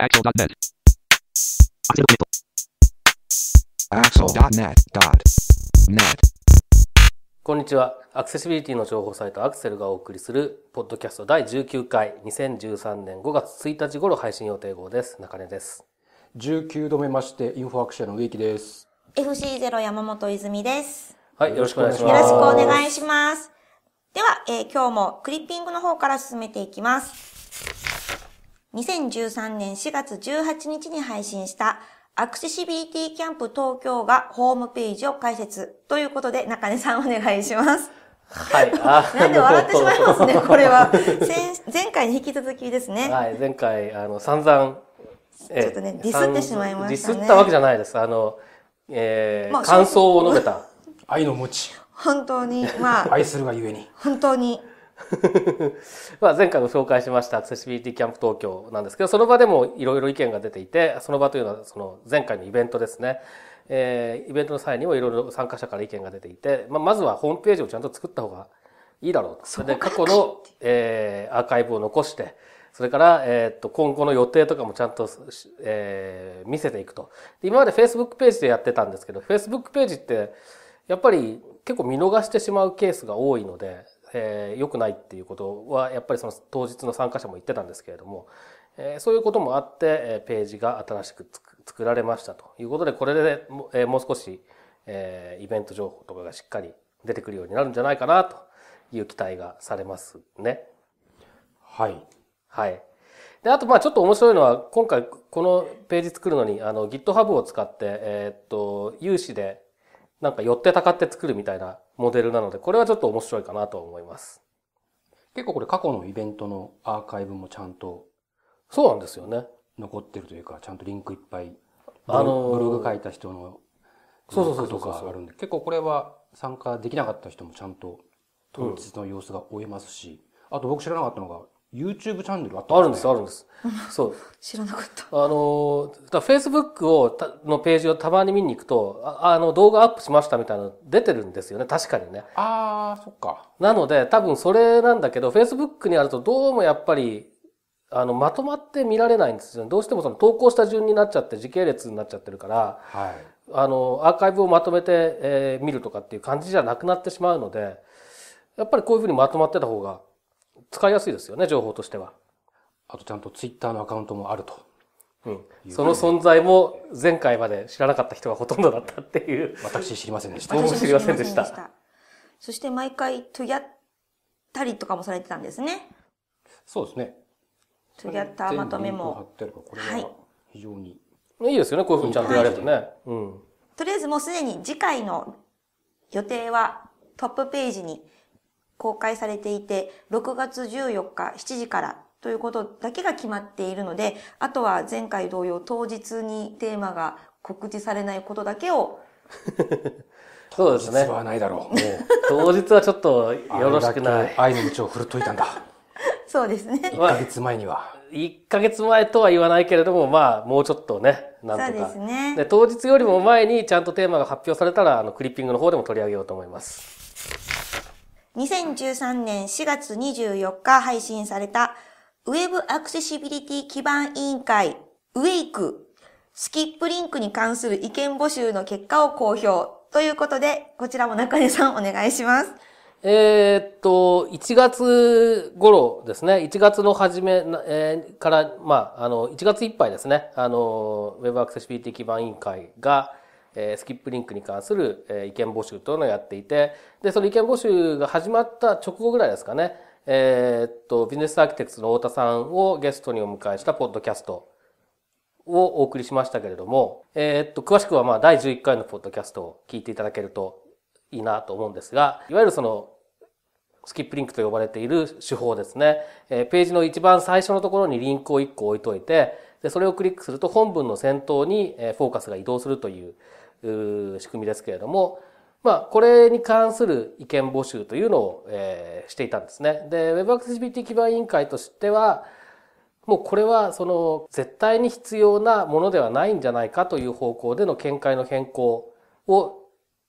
Axel.net. Axel.net.net こんにちは。アクセシビリティの情報サイトアクセルがお送りする、ポッドキャスト第19回、2013年5月1日頃配信予定号です。中根です。19度目まして、インフォアクションの植木です。FC0 山本泉です。はい、よろしくお願いします。よろしくお願いします。では、えー、今日もクリッピングの方から進めていきます。2013年4月18日に配信したアクセシビリティキャンプ東京がホームページを開設ということで中根さんお願いします。はい。なんで笑ってしまいますね、これは。前回に引き続きですね。はい、前回、あの、散々。ちょっとね、ディスってしまいました、ね、ディスったわけじゃないです。あの、えー、まあ、感想を述べた。愛の持ち。本当に、まあ。愛するがゆえに。本当に。まあ前回も紹介しましたアクセシビリティキャンプ東京なんですけど、その場でもいろいろ意見が出ていて、その場というのはその前回のイベントですね。えー、イベントの際にもいろいろ参加者から意見が出ていて、まあ、まずはホームページをちゃんと作った方がいいだろうと。それで過去の、えー、アーカイブを残して、それから、えっ、と、今後の予定とかもちゃんと、えー、見せていくと。今まで Facebook ページでやってたんですけど、Facebook ページって、やっぱり結構見逃してしまうケースが多いので、えー、良くないっていうことは、やっぱりその当日の参加者も言ってたんですけれども、えー、そういうこともあって、えー、ページが新しく作られましたということで、これで、えー、もう少し、えー、イベント情報とかがしっかり出てくるようになるんじゃないかなという期待がされますね。はい。はい。で、あと、まあちょっと面白いのは、今回このページ作るのに、あの、GitHub を使って、えー、っと、有志で、なんか寄ってたかって作るみたいなモデルなので、これはちょっと面白いかなと思います。結構これ過去のイベントのアーカイブもちゃんと。そうなんですよね。残ってるというか、ちゃんとリンクいっぱい。あのブログ書いた人のそうそうそうとかあるんで、結構これは参加できなかった人もちゃんと当日の様子が追えますし、あと僕知らなかったのが、YouTube チャンネルあったあるんです、あるんです。そう。知らなかった。あの、だ Facebook を、のページをたまに見に行くとあ、あの、動画アップしましたみたいなの出てるんですよね、確かにね。ああ、そっか。なので、多分それなんだけど、Facebook にあるとどうもやっぱり、あの、まとまって見られないんですよね。どうしてもその投稿した順になっちゃって、時系列になっちゃってるから、はい、あの、アーカイブをまとめて、えー、見るとかっていう感じじゃなくなってしまうので、やっぱりこういうふうにまとまってた方が、使いやすいですよね、情報としては。あとちゃんとツイッターのアカウントもあると。うん、その存在も前回まで知らなかった人がほとんどだったっていう。私知りませんでした。僕も知りませんでした。そして毎回とャったりとかもされてたんですね。そうですね。とやったまとめも。はい。非常に。いいですよね、こういうふうにちゃんとやれるとね、はいうん。とりあえずもうすでに次回の予定はトップページに公開されていて、6月14日7時からということだけが決まっているので、あとは前回同様当日にテーマが告知されないことだけを そうですね。当日はないだろう。当日はちょっとよろしくない。愛の道を振るっといたんだ。そうですね。1ヶ月前には。1ヶ月前とは言わないけれども、まあ、もうちょっとね、なんとか。そうですね。で、当日よりも前にちゃんとテーマが発表されたら、あの、クリッピングの方でも取り上げようと思います。2013年4月24日配信された Web アクセシビリティ基盤委員会 WAKE スキップリンクに関する意見募集の結果を公表ということで、こちらも中根さんお願いします。えー、っと、1月頃ですね、1月の初め、えー、から、まあ、あの、1月いっぱいですね、あの、Web アクセシビリティ基盤委員会が、えスキップリンクに関する、え意見募集というのをやっていて、で、その意見募集が始まった直後ぐらいですかね、えっと、ビジネスアーキテクツの太田さんをゲストにお迎えしたポッドキャストをお送りしましたけれども、えっと、詳しくはまあ、第11回のポッドキャストを聞いていただけるといいなと思うんですが、いわゆるその、スキップリンクと呼ばれている手法ですね。えページの一番最初のところにリンクを1個置いといて、で、それをクリックすると本文の先頭にフォーカスが移動するという、仕組みですけれども、まあ、これに関する意見募集というのを、えー、していたんですね。で、Web アクセシビリティ基盤委員会としては、もうこれはその絶対に必要なものではないんじゃないかという方向での見解の変更を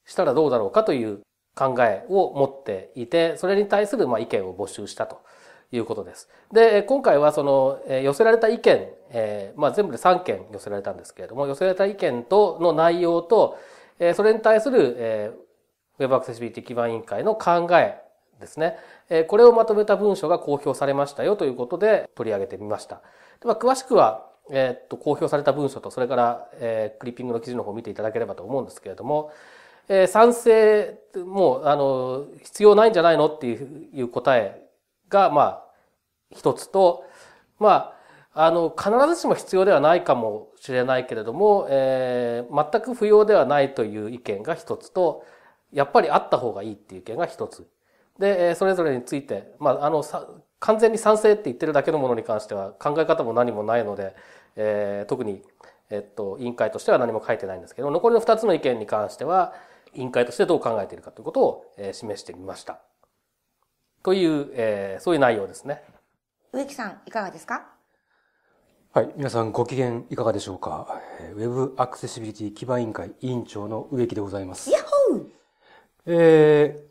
したらどうだろうかという考えを持っていて、それに対するまあ意見を募集したということです。で、今回はその寄せられた意見えー、まあ、全部で3件寄せられたんですけれども、寄せられた意見と、の内容と、えー、それに対する、えー、Web アクセシビリティ基盤委員会の考えですね、えー、これをまとめた文書が公表されましたよということで取り上げてみました。であ、詳しくは、えっと、公表された文書と、それから、えー、クリッピングの記事の方を見ていただければと思うんですけれども、えー、賛成、もう、あの、必要ないんじゃないのっていう答えが、まあ、一つと、まあ、あの、必ずしも必要ではないかもしれないけれども、えー、全く不要ではないという意見が一つと、やっぱりあった方がいいっていう意見が一つ。で、それぞれについて、まあ、あの、完全に賛成って言ってるだけのものに関しては考え方も何もないので、えー、特に、えっと、委員会としては何も書いてないんですけど、残りの二つの意見に関しては、委員会としてどう考えているかということを、えー、示してみました。という、えー、そういう内容ですね。植木さん、いかがですかはい。皆さんご機嫌いかがでしょうかウェブアクセシビリティ基盤委員会委員長の植木でございます。ヤホーえ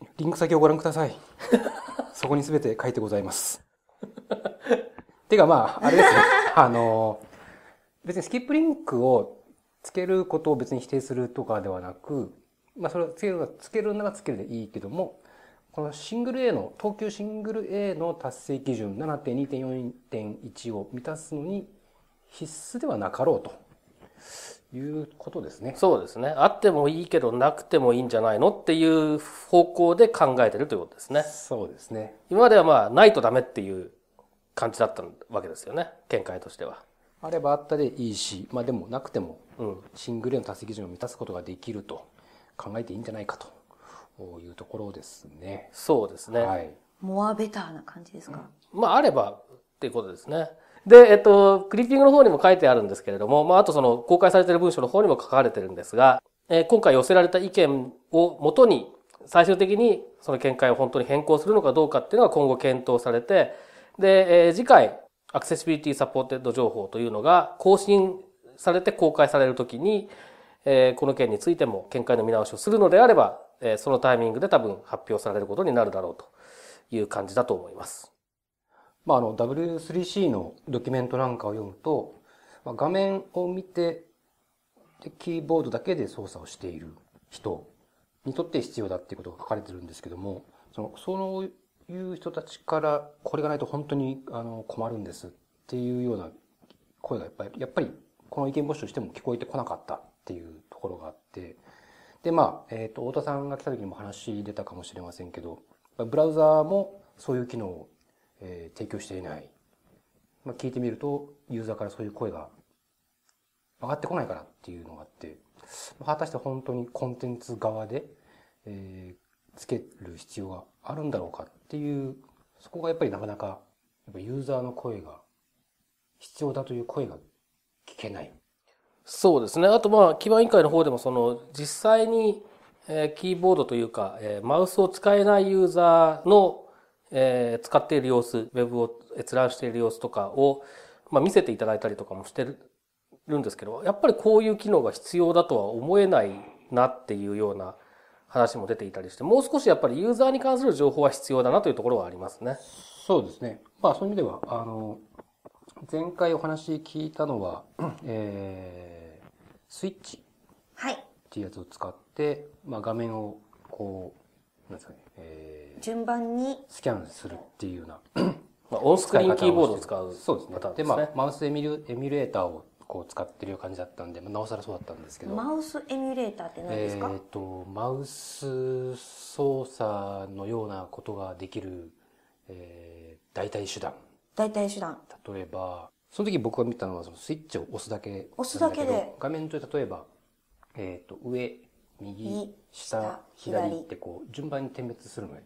ー、リンク先をご覧ください。そこにすべて書いてございます。てかまあ、あれですね。あの、別にスキップリンクをつけることを別に否定するとかではなく、まあそれをつけるつけるならつけるでいいけども、このシングル A の、東急シングル A の達成基準7.2.4.1を満たすのに必須ではなかろうということですね。そうですね。あってもいいけどなくてもいいんじゃないのっていう方向で考えてるということですね。そうですね。今まではまあ、ないとダメっていう感じだったわけですよね。見解としては。あればあったでいいし、まあでもなくても、うん。シングル A の達成基準を満たすことができると考えていいんじゃないかと。いうところですね。そうですね。はい。モアベターな感じですか、うん、まあ、あればっていうことですね。で、えっと、クリッピングの方にも書いてあるんですけれども、まあ、あとその公開されている文章の方にも書かれてるんですが、えー、今回寄せられた意見をもとに、最終的にその見解を本当に変更するのかどうかっていうのが今後検討されて、で、えー、次回、アクセシビリティサポーテッド情報というのが更新されて公開されるときに、えー、この件についても見解の見直しをするのであれば、えそのタイミングで多分発表されることになるだろうという感じだと思います。まあ、あの W3C のドキュメントなんかを読むと、ま画面を見てでキーボードだけで操作をしている人にとって必要だっていうことが書かれてるんですけども、そのそういう人たちからこれがないと本当にあの困るんですっていうような声がやっぱり、やっぱりこの意見募集しても聞こえてこなかったっていうところがあって、で、まあ、えっ、ー、と、太田さんが来た時にも話出たかもしれませんけど、ブラウザーもそういう機能を、えー、提供していない。まあ、聞いてみると、ユーザーからそういう声が上がってこないからっていうのがあって、果たして本当にコンテンツ側で、えー、つける必要があるんだろうかっていう、そこがやっぱりなかなか、やっぱユーザーの声が、必要だという声が聞けない。そうですねあとまあ基盤委員会の方でもその実際にえキーボードというかえマウスを使えないユーザーのえ使っている様子ウェブを閲覧している様子とかをま見せていただいたりとかもしてるんですけどやっぱりこういう機能が必要だとは思えないなっていうような話も出ていたりしてもう少しやっぱりユーザーに関する情報は必要だなというところはありますね。そうですね。まあそういう意味では、あの、前回お話聞いたのは、えースイッチはい。っていうやつを使って、まあ、画面をこう、なんですかね、えー、順番にスキャンするっていうようなまあ、オンスクリーンキーボードを使うそうですね。で、まあ、マウスエミュエミュレーターをこう使ってる感じだったんで、まあ、なおさらそうだったんですけど。マウスエミュレーターって何ですかえっ、ー、と、マウス操作のようなことができる、えー、代替手段。代替手段。例えば、その時僕が見たのはそのスイッチを押すだけ押すだけで画面と例えば、えー、と上右下左ってこう順番に点滅するのね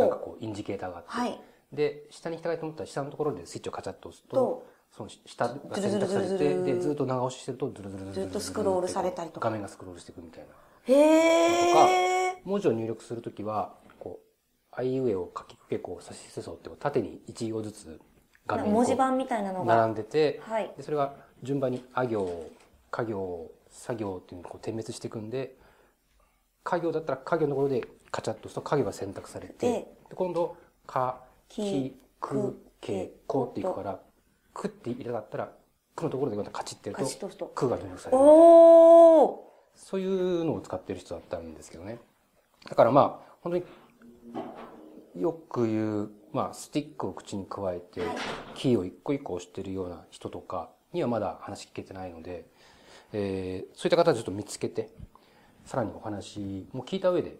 なんかこうインジケーターがあって、はい、で下に行きたいと思ったら下のところでスイッチをカチャッと押すとその下が選択されてでずっと長押ししてるとずるずるずるずっとスクロールされたりとか画面がスクロールしていくみたいなへえとか文字を入力するときはこうあいうえを書きくけこう指しすそうって縦に1行ずつ画面文字盤みたいなのが並んでて、はい、でそれが順番にあ行家行作業っていうのを点滅していくんで家業だったら家業のところでカチャッと押すと家業が選択されてで今度「か」「き」「く」「け」「こ」っていくから「く」って入れたったら「く」のところでカチッてやると「く」が入力されるそういうのを使ってる人だったんですけどねだからまあ本当によく言うまあ、スティックを口に加えて、キーを一個一個押してるような人とかにはまだ話聞けてないので、えー、そういった方はちょっと見つけて、さらにお話も聞いた上で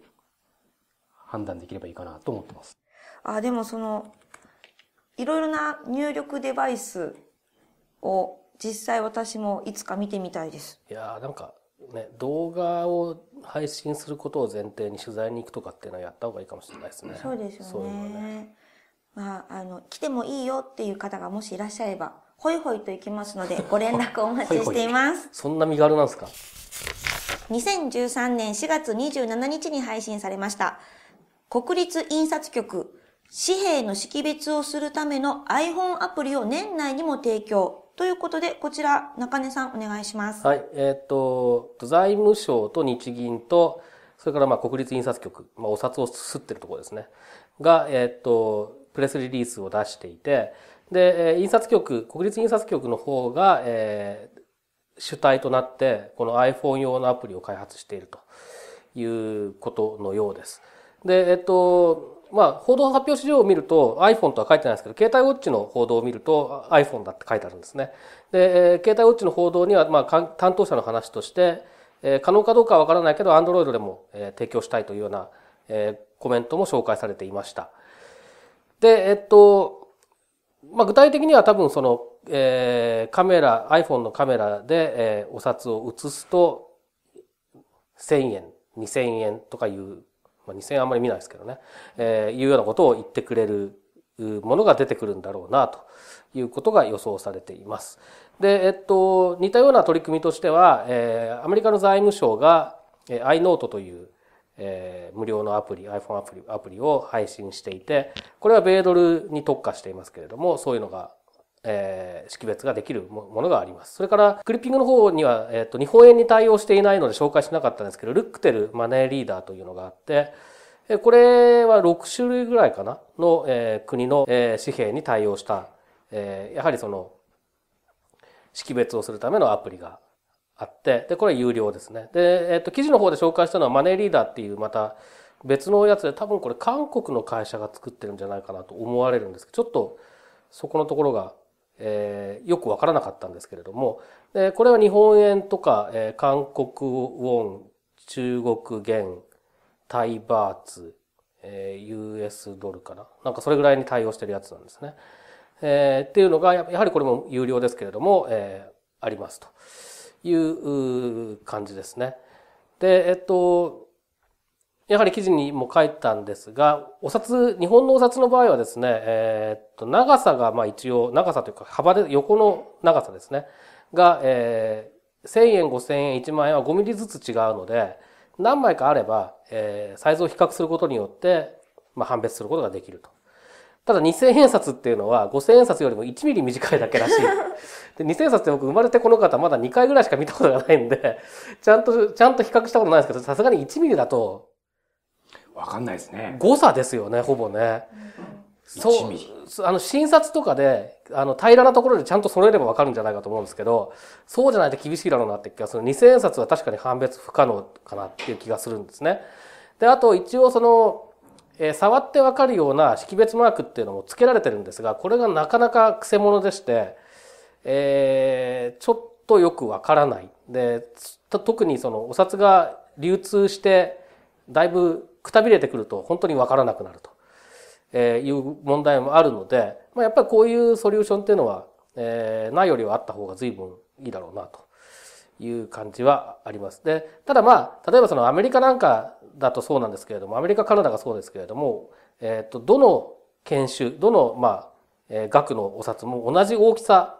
判断できればいいかなと思ってます。あ、でもその、いろいろな入力デバイスを実際私もいつか見てみたいです。いやなんかね、動画を配信することを前提に取材に行くとかっていうのはやった方がいいかもしれないですね。そうですよね。そういうのね。まあ、あの、来てもいいよっていう方がもしいらっしゃれば、ホイホイと行きますので、ご連絡お待ちしています。そんな身軽なんですか2013年4月27日に配信されました。国立印刷局、紙幣の識別をするための iPhone アプリを年内にも提供。ということで、こちら、中根さんお願いします。はい。えっ、と、財務省と日銀と、それからまあ国立印刷局、まあお札をすってるところですね。が、えっ、と、プレスリリースを出していて、で、印刷局、国立印刷局の方が、えー、主体となって、この iPhone 用のアプリを開発しているということのようです。で、えっと、まあ、報道発表資料を見ると iPhone とは書いてないですけど、携帯ウォッチの報道を見ると iPhone だって書いてあるんですね。で、えー、携帯ウォッチの報道には、まあ、担当者の話として、えー、可能かどうかはわからないけど、Android でも、えー、提供したいというような、えー、コメントも紹介されていました。で、えっと、まあ、具体的には多分その、えー、カメラ、iPhone のカメラで、えー、お札を写すと、1000円、2000円とかいう、まあ、2000円あんまり見ないですけどね、えー、いうようなことを言ってくれるものが出てくるんだろうな、ということが予想されています。で、えっと、似たような取り組みとしては、えー、アメリカの財務省が、え iNote という、えー、無料のアプリ、iPhone アプリ、アプリを配信していて、これは米ドルに特化していますけれども、そういうのが、えー、識別ができるものがあります。それから、クリッピングの方には、えっ、ー、と、日本円に対応していないので紹介しなかったんですけど、ルックテルマネーリーダーというのがあって、これは6種類ぐらいかなの、えー、国の、えー、紙幣に対応した、えー、やはりその、識別をするためのアプリがあって、で、これ有料ですね。で、えっと、記事の方で紹介したのはマネーリーダーっていうまた別のやつで、多分これ韓国の会社が作ってるんじゃないかなと思われるんですけど、ちょっとそこのところが、えー、よくわからなかったんですけれども、で、これは日本円とか、えー、韓国ウォン、中国元、タイバーツ、えー、US ドルかな。なんかそれぐらいに対応してるやつなんですね。えー、っていうのがや、やはりこれも有料ですけれども、えー、ありますと。いう感じですね。で、えっと、やはり記事にも書いたんですが、お札、日本のお札の場合はですね、えっと、長さが、まあ一応、長さというか、幅で、横の長さですね、が、えー、1000円、5000円、1万円は5ミリずつ違うので、何枚かあれば、えー、サイズを比較することによって、まあ判別することができると。ただ2000円札っていうのは5000円札よりも1ミリ短いだけらしい。で2000円札って僕生まれてこの方まだ2回ぐらいしか見たことがないんで、ちゃんと、ちゃんと比較したことないんですけど、さすがに1ミリだと、わかんないですね。誤差ですよね、ほぼね。そう、あの、診察とかで、あの、平らなところでちゃんと揃えればわかるんじゃないかと思うんですけど、そうじゃないと厳しいだろうなって気がする。2000円札は確かに判別不可能かなっていう気がするんですね。で、あと一応その、え触ってわかるような識別マークっていうのも付けられてるんですが、これがなかなかくせ者でして、えー、ちょっとよくわからない。で、特にそのお札が流通して、だいぶくたびれてくると本当にわからなくなると、えいう問題もあるので、まあ、やっぱりこういうソリューションっていうのは、えー、ないよりはあった方が随分いいだろうなという感じはあります。で、ただまあ、例えばそのアメリカなんかだとそうなんですけれども、アメリカ、カナダがそうですけれども、えっ、ー、と、どの研修、どの、まあ、えー、額のお札も同じ大きさ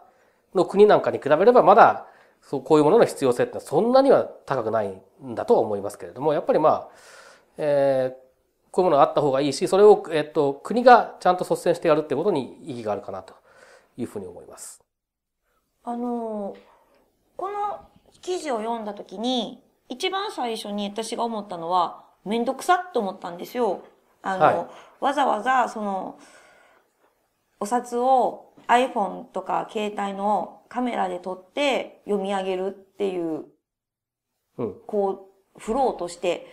の国なんかに比べれば、まだ、そう、こういうものの必要性ってそんなには高くないんだとは思いますけれども、やっぱりまあ、えー、こういうものがあった方がいいし、それを、えっ、ー、と、国がちゃんと率先してやるってことに意義があるかなというふうに思います。あの、この記事を読んだ時に、一番最初に私が思ったのは、めんどくさっと思ったんですよ。あの、はい、わざわざ、その、お札を iPhone とか携帯のカメラで撮って読み上げるっていう、うん、こう、フローとして、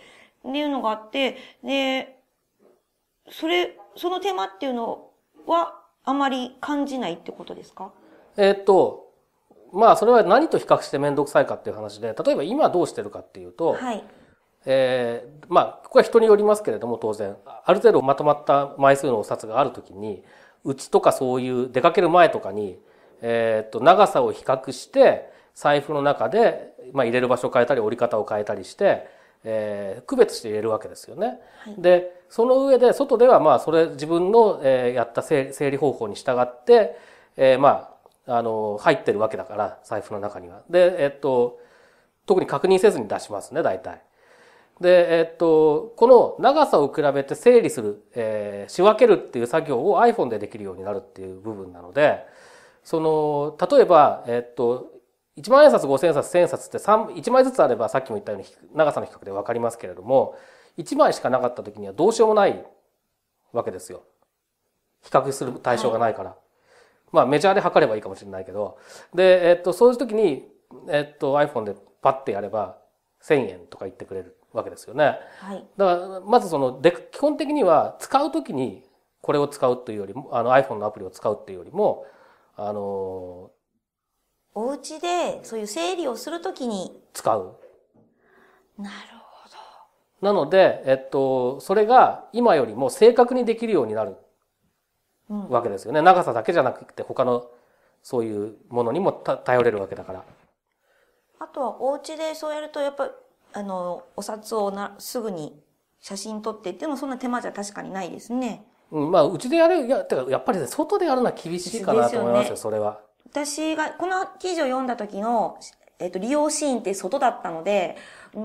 っていうのがあって、で、それ、その手間っていうのは、あまり感じないってことですかえっと、まあ、それは何と比較して面倒くさいかっていう話で、例えば今どうしてるかっていうと、はい、えー、まあここは人によりますけれども当然ある程度まとまった枚数のお札があるときにうつとかそういう出かける前とかに、えー、と長さを比較して財布の中で、まあ、入れる場所を変えたり折り方を変えたりして、えー、区別して入れるわけですよね。はい、でその上で外ではまあそれ自分の、えやった整理方法に従って、えー、まああの入ってるわけだから財布の中には。でえっと特に確認せずに出しますね大体。で、えっと、この長さを比べて整理する、えー、仕分けるっていう作業を iPhone でできるようになるっていう部分なので、その、例えば、えっと、1万円札、5千円札、1千円札って3、1枚ずつあればさっきも言ったように長さの比較でわかりますけれども、1枚しかなかった時にはどうしようもないわけですよ。比較する対象がないから。はい、まあメジャーで測ればいいかもしれないけど。で、えっと、そういう時に、えっと、iPhone でパッてやれば1000円とか言ってくれる。わけですよね。はい。だから、まずその、で、基本的には使うときにこれを使うというよりも、あの iPhone のアプリを使うっていうよりも、あのー、お家でそういう整理をするときに使う。なるほど。なので、えっと、それが今よりも正確にできるようになるわけですよね。うん、長さだけじゃなくて他のそういうものにも頼れるわけだから。あとはお家でそうやるとやっぱあの、お札をなすぐに写真撮ってっても、そんな手間じゃ確かにないですね。うん、まあ、うちでやる、や、てか、やっぱりね、外でやるのは厳しいかなと思いますよ、すよね、それは。私が、この記事を読んだ時の、えっ、と、利用シーンって外だったので、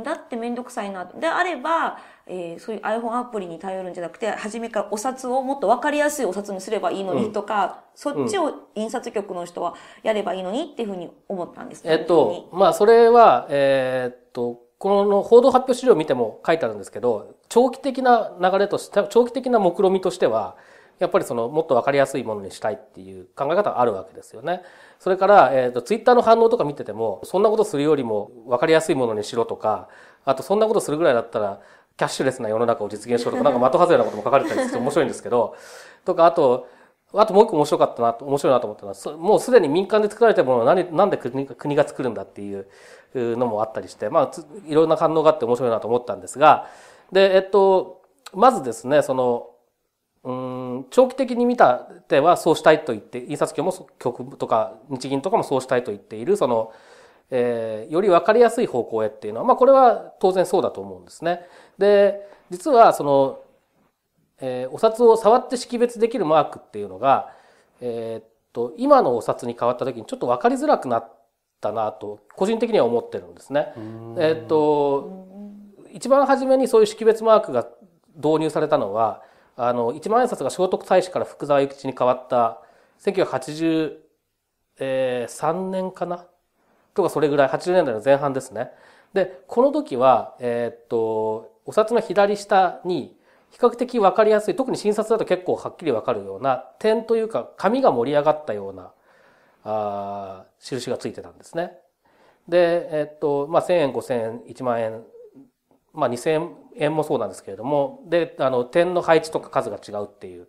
だってめんどくさいな。であれば、えー、そういう iPhone アプリに頼るんじゃなくて、初めからお札をもっとわかりやすいお札にすればいいのにとか、うん、そっちを印刷局の人はやればいいのにっていうふうに思ったんです、ね、えっと、まあ、それは、えー、っと、この報道発表資料を見ても書いてあるんですけど、長期的な流れとして、長期的な目論みとしては、やっぱりそのもっとわかりやすいものにしたいっていう考え方があるわけですよね。それから、えっ、ー、と、ツイッターの反応とか見てても、そんなことするよりもわかりやすいものにしろとか、あとそんなことするぐらいだったら、キャッシュレスな世の中を実現しろとか、なんか的外れなことも書かれたりして面白いんですけど、とか、あと、あともう一個面白かったな、面白いなと思ったのは、もうすでに民間で作られたものを何、なんで国が作るんだっていう、のもあったりして、まあ、いろんな反応があって面白いなと思ったんですが、で、えっと、まずですね、その、うん長期的に見た手はそうしたいと言って、印刷局も局とか日銀とかもそうしたいと言っている、その、えー、より分かりやすい方向へっていうのは、まあこれは当然そうだと思うんですね。で、実はその、えー、お札を触って識別できるマークっていうのが、えー、っと、今のお札に変わった時にちょっと分かりづらくなったなと個人的には思ってるんですね。えっと一番初めにそういう識別マークが導入されたのはあの一万円札が聖徳太子から福沢諭吉に変わった1983年かなとかそれぐらい80年代の前半ですね。でこの時は、えっとお札の左下に比較的分かりやすい特に診察だと結構はっきり分かるような点というか紙が盛り上がったようなあ印がついてたんですね。で、えっと、まあ、1000円、5000円、1万円、まあ、2000円もそうなんですけれども、で、あの、点の配置とか数が違うっていう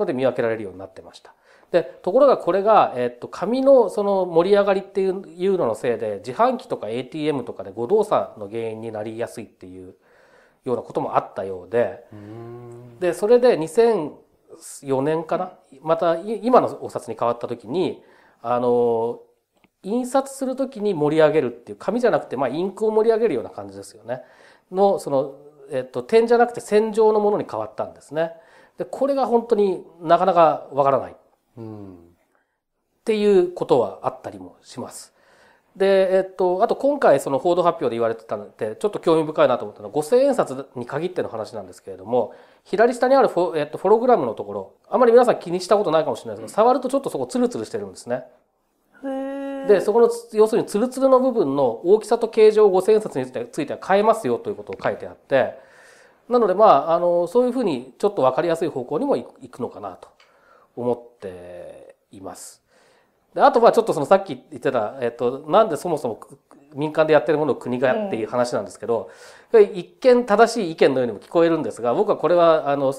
ので見分けられるようになってました。で、ところがこれが、えっと、紙のその盛り上がりっていういうののせいで、自販機とか ATM とかで誤動作の原因になりやすいっていうようなこともあったようで、うで、それで2004年かな、また今のお札に変わった時に、あの、印刷するときに盛り上げるっていう、紙じゃなくて、まあ、インクを盛り上げるような感じですよね。の、その、えっと、点じゃなくて線状のものに変わったんですね。で、これが本当になかなかわからない。うん。っていうことはあったりもします。で、えっと、あと今回その報道発表で言われてたので、ちょっと興味深いなと思ったのは、五千円札に限っての話なんですけれども、左下にあるフォ,、えっと、フォログラムのところ、あまり皆さん気にしたことないかもしれないですけど、触るとちょっとそこツルツルしてるんですね。で、そこの、要するにツルツルの部分の大きさと形状を五千円札については変えますよということを書いてあって、なのでまあ、あの、そういうふうにちょっとわかりやすい方向にもいくのかなと思っています。であとはちょっとそのさっき言ってた、えっと、なんでそもそも民間でやってるものを国がやっていう話なんですけど、うん、一見正しい意見のようにも聞こえるんですが僕はこれはあの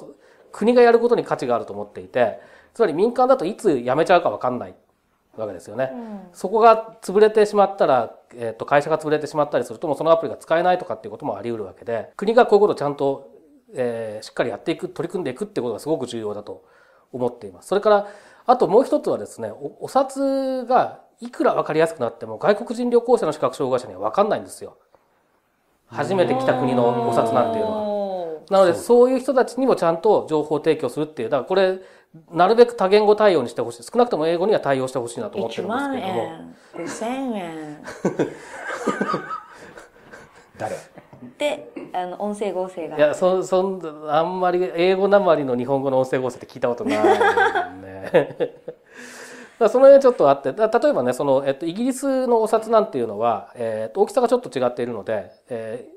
国がやることに価値があると思っていてつまり民間だといつ辞めちゃうかわかんないわけですよね、うん、そこが潰れてしまったら、えっと会社が潰れてしまったりするともそのアプリが使えないとかっていうこともあり得るわけで国がこういうことをちゃんと、えー、しっかりやっていく取り組んでいくってことがすごく重要だと思っています。それからあともう一つはですね、お札がいくら分かりやすくなっても外国人旅行者の視覚障害者には分かんないんですよ。初めて来た国のお札なんていうのは。なのでそういう人たちにもちゃんと情報提供するっていう、だからこれ、なるべく多言語対応にしてほしい。少なくとも英語には対応してほしいなと思ってるんですけども。1万円、0 0 0円。誰であの音声合成がいやそそんあんまり英語なまりの日本語の音声合成って聞いたことないねだ その辺ちょっとあって例えばねその、えっと、イギリスのお札なんていうのは、えー、大きさがちょっと違っているので、え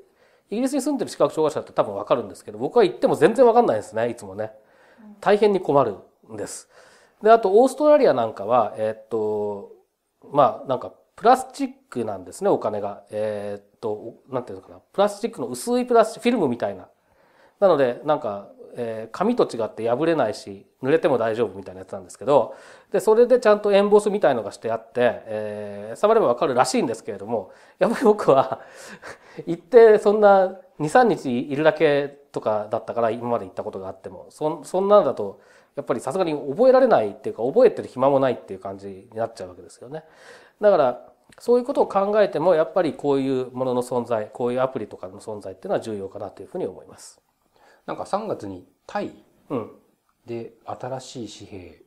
ー、イギリスに住んでる視覚障害者って多分わかるんですけど僕は行っても全然わかんないですねいつもね大変に困るんですであとオーストラリアなんかはえー、っとまあなんかプラスチックなんですねお金が、えー、と、なんていうのかな、プラスチックの薄いプラスチック、フィルムみたいな。なので、なんか、えー、紙と違って破れないし、濡れても大丈夫みたいなやつなんですけど、で、それでちゃんとエンボスみたいのがしてあって、えー、触ればわかるらしいんですけれども、やっぱり僕は 行ってそんな2、3日いるだけとかだったから、今まで行ったことがあっても、そそんなんだと、やっぱりさすがに覚えられないっていうか、覚えてる暇もないっていう感じになっちゃうわけですよね。だから、そういうことを考えても、やっぱりこういうものの存在、こういうアプリとかの存在っていうのは重要かなというふうに思います。なんか3月にタイで新しい紙幣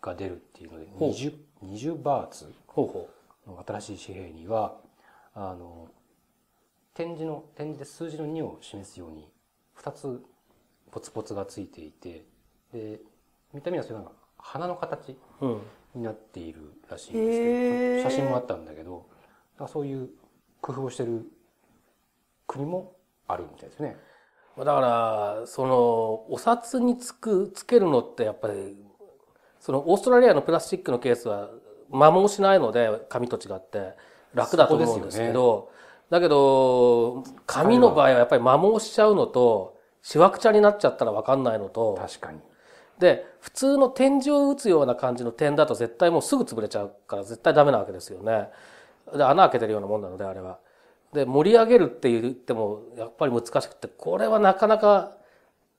が出るっていうので20、20, バーツの新しい紙幣には、あの、点字の、点字で数字の2を示すように2つポツポツがついていて、で、見た目はそれなんか花の形になっているらしいんですけど、写真もあったんだけど、そういう工夫をしてる国もあるみたいですね。だから、その、お札につく、つけるのってやっぱり、そのオーストラリアのプラスチックのケースは摩耗しないので、紙と違って楽だと思うんですけど、だけど、紙の場合はやっぱり摩耗しちゃうのと、しわくちゃになっちゃったらわかんないのと、確かに。で、普通の点字を打つような感じの点だと絶対もうすぐ潰れちゃうから絶対ダメなわけですよね。で、穴開けてるようなもんなので、あれは。で、盛り上げるって言ってもやっぱり難しくて、これはなかなか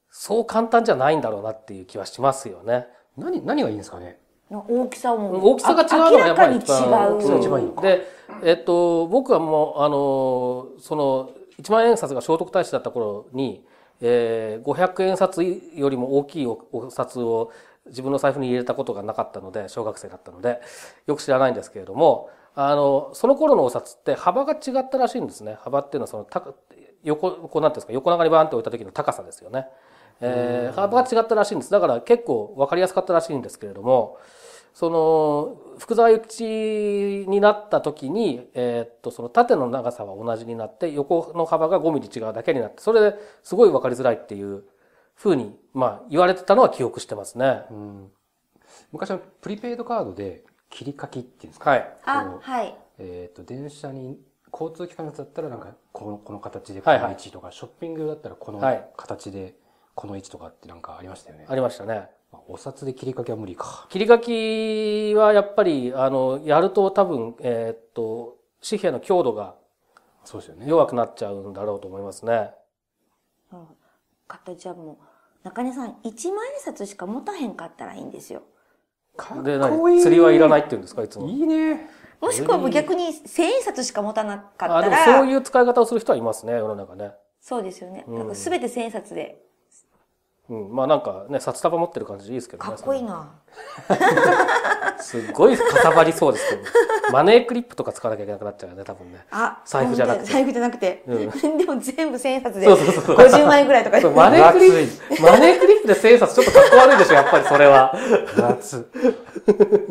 そう簡単じゃないんだろうなっていう気はしますよね。何、何がいいんですかね大きさも。大きさが違うのがやっぱり一番。大きさ一番いいで、えっと、僕はもう、あの、その、一万円札が聖徳太子だった頃に、えー、500円札よりも大きいお札を自分の財布に入れたことがなかったので、小学生だったので、よく知らないんですけれども、あの、その頃のお札って幅が違ったらしいんですね。幅っていうのはその横、こうなんていうんですか、横長にバーンって置いた時の高さですよね。えー、幅が違ったらしいんです。だから結構分かりやすかったらしいんですけれども、その福沢諭吉になった時に、えー、っとその縦の長さは同じになって横の幅が5ミリ違うだけになってそれですごい分かりづらいっていうふうに、まあ、言われてたのは記憶してますね。うん、昔はプリペイドカードで切り欠きっていうんですか、はい、あはい、えっと電車に交通機関だったらなんかこのこの形でこの位置とか、はいはい、ショッピングだったらこの形でこの位置とかってなんかありましたよね。ありましたね。お札で切り欠きは無理か。切り欠きはやっぱり、あの、やると多分、えー、っと、紙幣の強度が、そうですよね。弱くなっちゃうんだろうと思いますね。うん。形はもう、中根さん、一万円札しか持たへんかったらいいんですよ。かっこいい。釣りはいらないって言うんですか、いつも。いいね。もしくは逆に千円札しか持たなかったら。あ、でもそういう使い方をする人はいますね、世の中ね。そうですよね。うん、なんか0て千円札でうん、まあなんかね札束持ってる感じでいいですけど、ね、かっこいいな すっごいかさばりそうですけどマネークリップとか使わなきゃいけなくなっちゃうよね多分ねあ財布じゃなくて財布じゃなくて、うん、でも全部千円札で50万円ぐらいとかマネークリップマネークリップで千円札ちょっとかっこ悪いでしょやっぱりそれは夏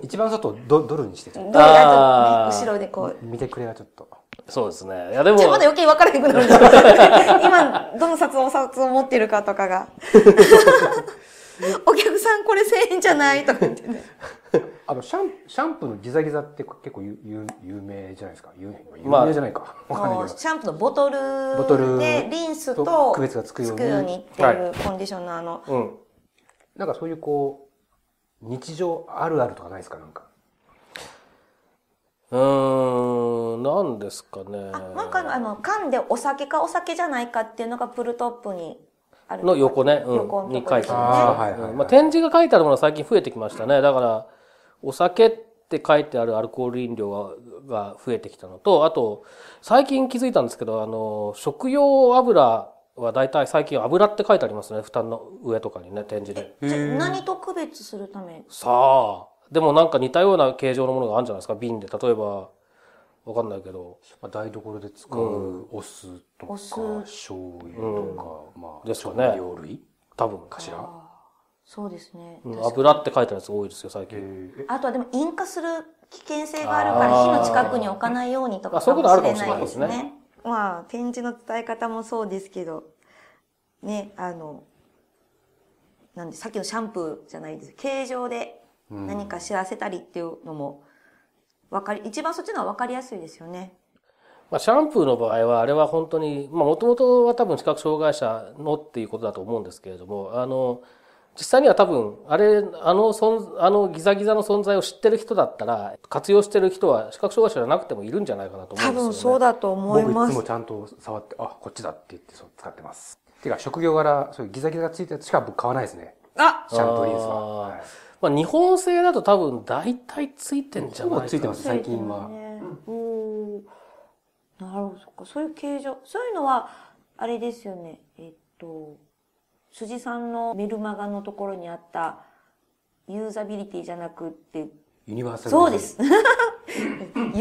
一番外ドドルにしてるドルだと、ね、後ろでこう見てくれがちょっとそうですね。いやでも。まだ余計分からへんくなるんです今、どの札を札を持ってるかとかが。お客さんこれ1000円じゃないとか言ってね。あのシャン、シャンプーのギザギザって結構有有名じゃないですか。有名じゃないか。まあ、シャンプーのボトルでリンスと区別がつくようにっていうコンディショナーの、はいうん。なんかそういうこう、日常あるあるとかないですかなんか。うん何ですかねなんかあの缶でお酒かお酒じゃないかっていうのがプルトップにあるの横ね、うん、横に書いてあります、まあ、展示が書いてあるものは最近増えてきましたねだからお酒って書いてあるアルコール飲料が増えてきたのとあと最近気づいたんですけどあの食用油は大体最近油って書いてありますね負担の上とかにね展示で何と区別するためさあでもなんか似たような形状のものがあるんじゃないですか瓶で例えばわかんないけど、まあ、台所で使うお酢とか、醤油とか、うん、まあですかね料類多分かしらそうですね、うん、油って書いてあるやつ多いですよ最近、あとはでも引火する危険性があるから火の近くに置かないようにとかそうかもしれないですね、まあ展示の伝え方もそうですけどねあのなんでさっきのシャンプーじゃないです形状で何か知らせたりっていうのも、わかり、一番そっちのはかりやすいですよね。まあ、シャンプーの場合は、あれは本当に、まあ、もともとは多分視覚障害者のっていうことだと思うんですけれども、あの、実際には多分、あれ、あのあのギザギザの存在を知ってる人だったら、活用してる人は視覚障害者じゃなくてもいるんじゃないかなと思うんですよ、ね、多分そうだと思います。僕いつもちゃんと触って、あ、こっちだって言って使ってます。ていうか、職業柄、そういうギザギザがついたやつしか僕買わないですね。あシャンプリンスは。まあ、日本製だと多分大体ついてんじゃないついてます、最近は。ね、うん。なるほど。そういう形状。そういうのは、あれですよね。えっと、辻さんのメルマガのところにあった、ユーザビリティじゃなくって、ユニバーサルデザイン。そうです。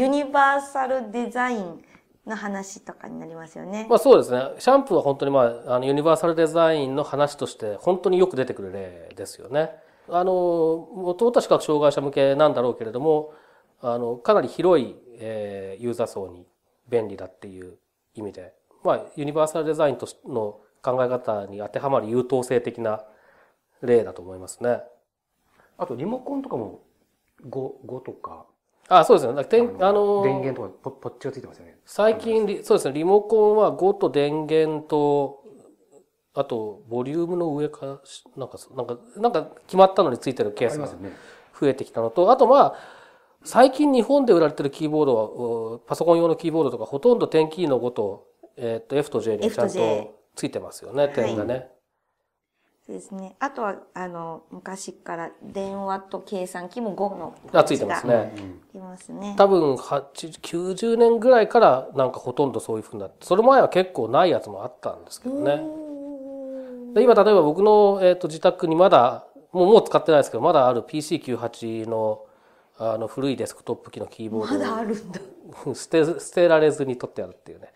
ユニバーサルデザインの話とかになりますよね。まあそうですね。シャンプーは本当にまあ、あの、ユニバーサルデザインの話として本当によく出てくる例ですよね。あの、元々視覚障害者向けなんだろうけれども、あの、かなり広い、えー、ユーザー層に便利だっていう意味で、まあ、ユニバーサルデザインとの考え方に当てはまる優等生的な例だと思いますね。あと、リモコンとかも 5, 5とかあそうですね。だてあの、電源とかポ、ポッチがついてますよね。最近、そうですね。リモコンは5と電源と、あと、ボリュームの上か、なんか、なんか、なんか決まったのについてるケースが増えてきたのと、あね、あとまあ、最近日本で売られてるキーボードは、パソコン用のキーボードとか、ほとんど点キーの5と、えっ、ー、と、F と J にちゃんとついてますよね、点がね。はいですね。あとは、あの、昔から電話と計算機も5のがついてますね。いますね。多分、90年ぐらいからなんかほとんどそういうふうになって、その前は結構ないやつもあったんですけどね。で今、例えば僕の、えーと、自宅にまだ、もうもう使ってないですけど、まだある PC98 のあの古いデスクトップ機のキーボードまだあるんだ 捨て捨てられずに取ってあるっていうね、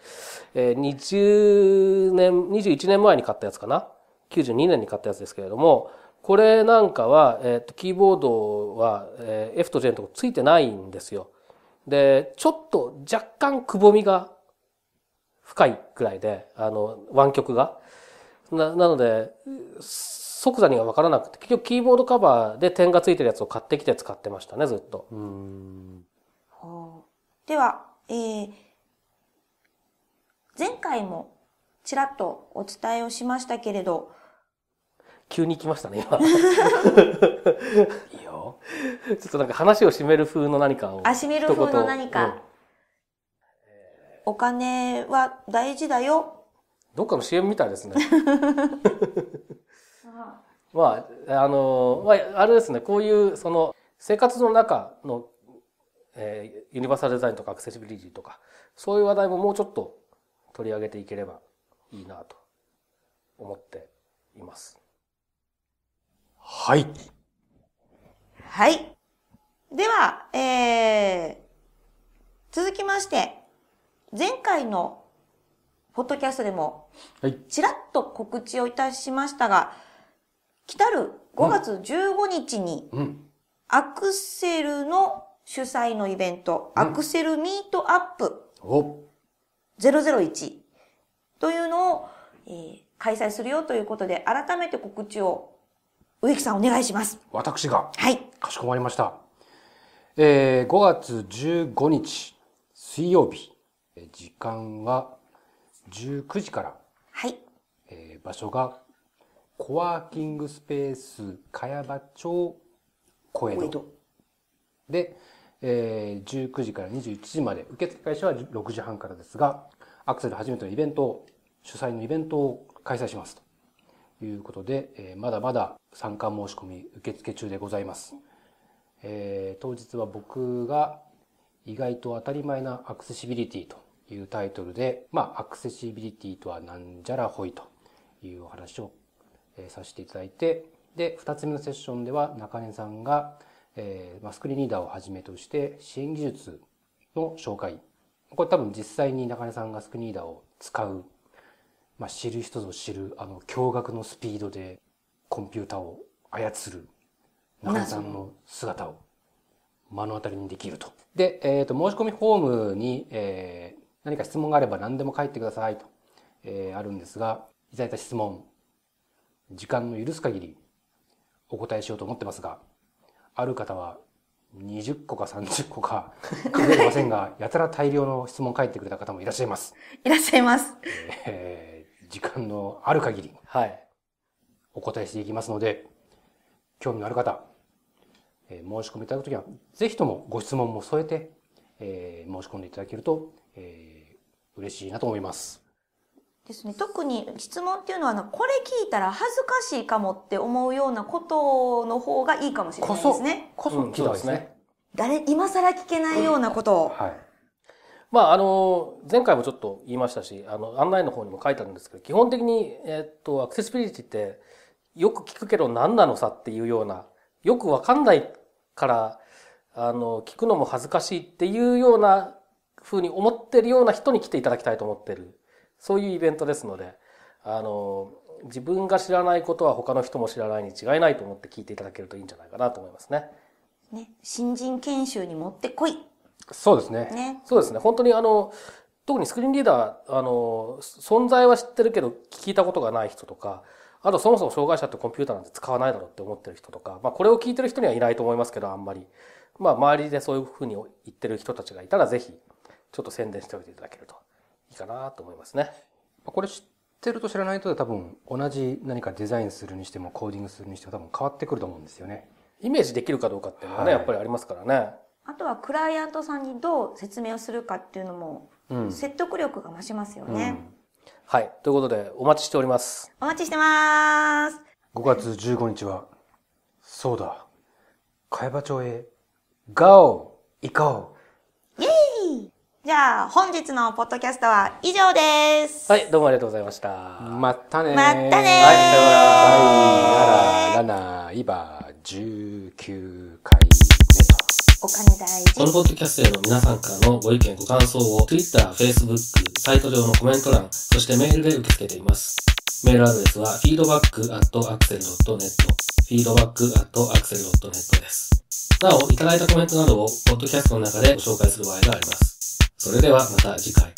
えー、20年21年前に買ったやつかな92年に買ったやつですけれどもこれなんかは、えっとキーボードは、え F と J のとこついてないんですよ。でちょっと若干くぼみが深いくらいであの湾曲が。ななので即座には分からなくて結局キーボードカバーで点がついてるやつを買ってきて使ってましたねずっと。では、えー、前回もちらっとお伝えをしましたけれど急に来ましたね今いいよちょっとなんか話を締める風の何かをあ締める風の何か、お金は大事だよどっかの CM みたいですね まああのまああれですねこういうその生活の中の、えー、ユニバーサルデザインとかアクセシビリティとかそういう話題ももうちょっと取り上げていければいいなと思っています。はい。はい。では、えー、続きまして、前回のポッドキャストでも、ちらっと告知をいたしましたが、来たる5月15日に、アクセルの主催のイベント、アクセルミートアップ001というのを、えー、開催するよということで、改めて告知を植木さんお願いします。私が。はい。かしこまりました。えー、5月15日、水曜日、時間は19時から。はい。えー、場所が、コワーキングスペース、茅場町、小江戸。で、えー、19時から21時まで、受付開始は6時半からですが、アクセル初めてのイベントを、主催のイベントを開催しますと。いうことで、えまだまだ参加申し込み受付中でございます。えー、当日は僕が意外と当たり前なアクセシビリティというタイトルで、まあ、アクセシビリティとはなんじゃらほいというお話を、えさせていただいて、で、2つ目のセッションでは中根さんが、えー、スクリーンリーダーをはじめとして支援技術の紹介。これ多分実際に中根さんがスクリーンリーダーを使うまあ、知る人ぞ知るあの驚愕のスピードでコンピューターを操る中井さんの姿を目の当たりにできると。で、えーと、申し込みフォームに、えー、何か質問があれば何でも書いてくださいと、えー、あるんですがいただいた質問時間の許す限りお答えしようと思ってますがある方は20個か30個かいえませんがやたら大量の質問書いてくれた方もいらっしゃいます。いらっしゃいます。えー時間のある限り、はい。お答えしていきますので、興味のある方、えー、申し込みいただくときは、ぜひともご質問も添えて、えー、申し込んでいただけると、えー、嬉しいなと思います。ですね。特に質問っていうのは、あの、これ聞いたら恥ずかしいかもって思うようなことの方がいいかもしれないですね。こそ、こそ聞いたですね。誰、今更聞けないようなことを。うん、はい。まあ、あの、前回もちょっと言いましたし、あの、案内の方にも書いてあるんですけど、基本的に、えっと、アクセシビリティって、よく聞くけど何なのさっていうような、よくわかんないから、あの、聞くのも恥ずかしいっていうような風に思ってるような人に来ていただきたいと思ってる。そういうイベントですので、あの、自分が知らないことは他の人も知らないに違いないと思って聞いていただけるといいんじゃないかなと思いますね。ね、新人研修に持ってこいそうですね。ねそうですね。本当にあの、特にスクリーンリーダー、あの、存在は知ってるけど、聞いたことがない人とか、あとそもそも障害者ってコンピューターなんて使わないだろうって思ってる人とか、まあこれを聞いてる人にはいないと思いますけど、あんまり。まあ周りでそういうふうに言ってる人たちがいたら、ぜひ、ちょっと宣伝しておいていただけるといいかなと思いますね。これ知ってると知らないとで多分、同じ何かデザインするにしても、コーディングするにしても多分変わってくると思うんですよね。イメージできるかどうかっていうのはね、はい、やっぱりありますからね。あとはクライアントさんにどう説明をするかっていうのも、説得力が増しますよね、うんうん、はい。ということで、お待ちしております。お待ちしてます。5月15日は、そうだ、海場町へ、ガオ行こうイェイじゃあ、本日のポッドキャストは以上です。はい、どうもありがとうございました。またねまったねはい、さよなら。バイ、ライバ、19回。お金大事。このポッドキャストへの皆さんからのご意見、ご感想を Twitter、Facebook、サイト上のコメント欄、そしてメールで受け付けています。メールアドレスは feedback.axel.net feedback.axel.net です。なお、いただいたコメントなどをポッドキャストの中でご紹介する場合があります。それではまた次回。